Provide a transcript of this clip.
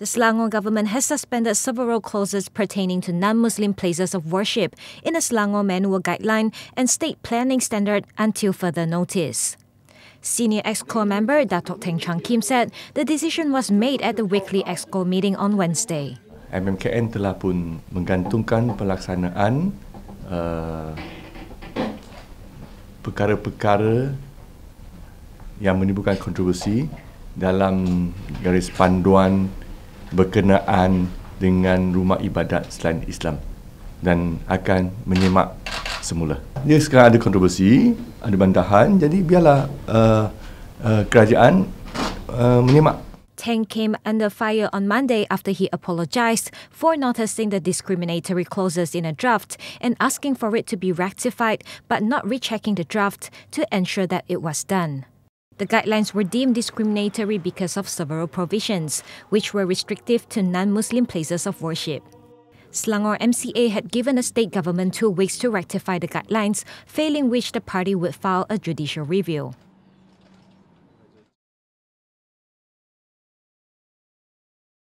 The Selangor government has suspended several clauses pertaining to non-Muslim places of worship in the Selangor Manual Guideline and State Planning Standard until further notice. Senior EXCO member Datuk Teng Chang Kim said the decision was made at the weekly EXCO meeting on Wednesday. MMKN telah pun menggantungkan pelaksanaan uh, perkara-perkara yang menimbulkan kontroversi dalam garis panduan berkenaan dengan rumah ibadat selain Islam dan akan menyemak semula. Dia ya, sekarang ada kontroversi, ada bantahan, jadi biarlah uh, uh, kerajaan uh, menyemak. Tang came under fire on Monday after he apologised for noticing the discriminatory clauses in a draft and asking for it to be rectified, but not rechecking the draft to ensure that it was done. The guidelines were deemed discriminatory because of several provisions, which were restrictive to non Muslim places of worship. Slangor MCA had given the state government two weeks to rectify the guidelines, failing which the party would file a judicial review.